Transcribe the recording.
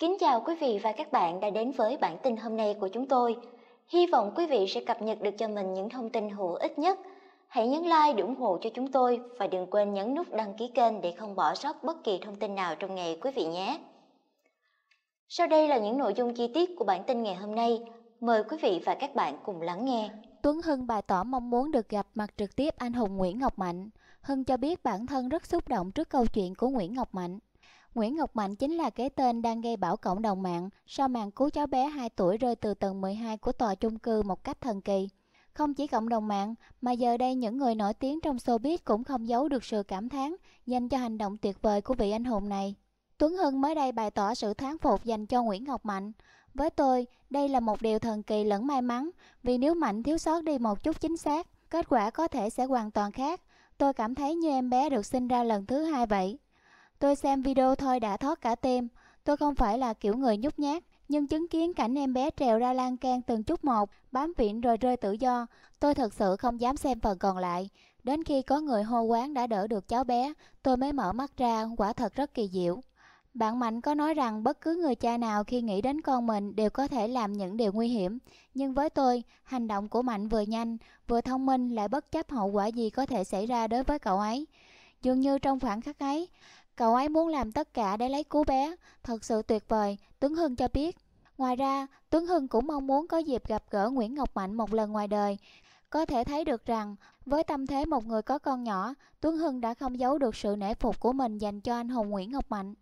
Kính chào quý vị và các bạn đã đến với bản tin hôm nay của chúng tôi. Hy vọng quý vị sẽ cập nhật được cho mình những thông tin hữu ích nhất. Hãy nhấn like để ủng hộ cho chúng tôi và đừng quên nhấn nút đăng ký kênh để không bỏ sót bất kỳ thông tin nào trong ngày quý vị nhé. Sau đây là những nội dung chi tiết của bản tin ngày hôm nay. Mời quý vị và các bạn cùng lắng nghe. Tuấn Hưng bày tỏ mong muốn được gặp mặt trực tiếp anh hùng Nguyễn Ngọc Mạnh. Hưng cho biết bản thân rất xúc động trước câu chuyện của Nguyễn Ngọc Mạnh Nguyễn Ngọc Mạnh chính là cái tên đang gây bão cộng đồng mạng sau màn cứu cháu bé 2 tuổi rơi từ tầng 12 của tòa chung cư một cách thần kỳ. Không chỉ cộng đồng mạng, mà giờ đây những người nổi tiếng trong showbiz cũng không giấu được sự cảm thán dành cho hành động tuyệt vời của vị anh hùng này. Tuấn Hưng mới đây bày tỏ sự thán phục dành cho Nguyễn Ngọc Mạnh. Với tôi, đây là một điều thần kỳ lẫn may mắn, vì nếu Mạnh thiếu sót đi một chút chính xác, kết quả có thể sẽ hoàn toàn khác. Tôi cảm thấy như em bé được sinh ra lần thứ hai vậy. Tôi xem video thôi đã thoát cả tim. Tôi không phải là kiểu người nhút nhát, nhưng chứng kiến cảnh em bé trèo ra lan can từng chút một, bám viện rồi rơi tự do, tôi thật sự không dám xem phần còn lại. Đến khi có người hô quán đã đỡ được cháu bé, tôi mới mở mắt ra, quả thật rất kỳ diệu. Bạn Mạnh có nói rằng bất cứ người cha nào khi nghĩ đến con mình đều có thể làm những điều nguy hiểm. Nhưng với tôi, hành động của Mạnh vừa nhanh, vừa thông minh lại bất chấp hậu quả gì có thể xảy ra đối với cậu ấy. Dường như trong khoảng khắc ấy, Cậu ấy muốn làm tất cả để lấy cứu bé, thật sự tuyệt vời, Tuấn Hưng cho biết. Ngoài ra, Tuấn Hưng cũng mong muốn có dịp gặp gỡ Nguyễn Ngọc Mạnh một lần ngoài đời. Có thể thấy được rằng, với tâm thế một người có con nhỏ, Tuấn Hưng đã không giấu được sự nể phục của mình dành cho anh hùng Nguyễn Ngọc Mạnh.